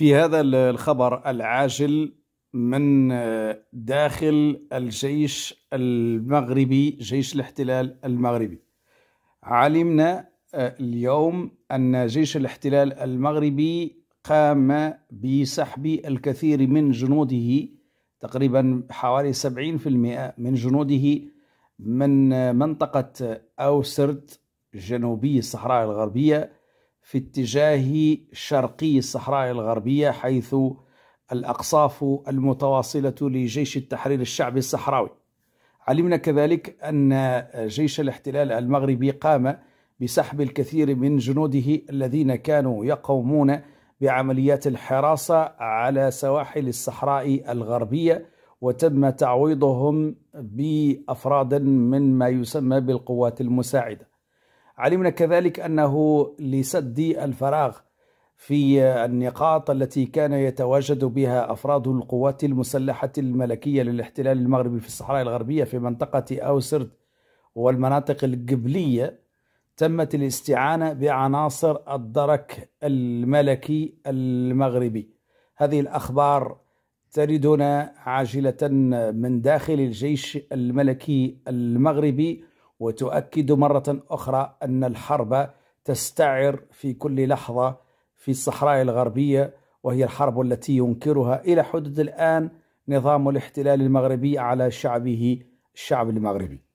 في هذا الخبر العاجل من آه، داخل الجيش المغربي جيش الاحتلال المغربي علمنا آه، اليوم أن جيش الاحتلال المغربي قام بسحب الكثير من جنوده تقريبا حوالي 70% من جنوده من آه، منطقة أوسرد جنوبي الصحراء الغربية في اتجاه شرقي الصحراء الغربية حيث الأقصاف المتواصلة لجيش التحرير الشعبي الصحراوي علمنا كذلك أن جيش الاحتلال المغربي قام بسحب الكثير من جنوده الذين كانوا يقومون بعمليات الحراسة على سواحل الصحراء الغربية وتم تعويضهم بأفراد من ما يسمى بالقوات المساعدة علمنا كذلك أنه لسد الفراغ في النقاط التي كان يتواجد بها أفراد القوات المسلحة الملكية للاحتلال المغربي في الصحراء الغربية في منطقة أوسرد والمناطق القبليه تمت الاستعانة بعناصر الدرك الملكي المغربي هذه الأخبار تردنا عاجلة من داخل الجيش الملكي المغربي وتؤكد مرة أخرى أن الحرب تستعر في كل لحظة في الصحراء الغربية وهي الحرب التي ينكرها إلى حدود الآن نظام الاحتلال المغربي على شعبه الشعب المغربي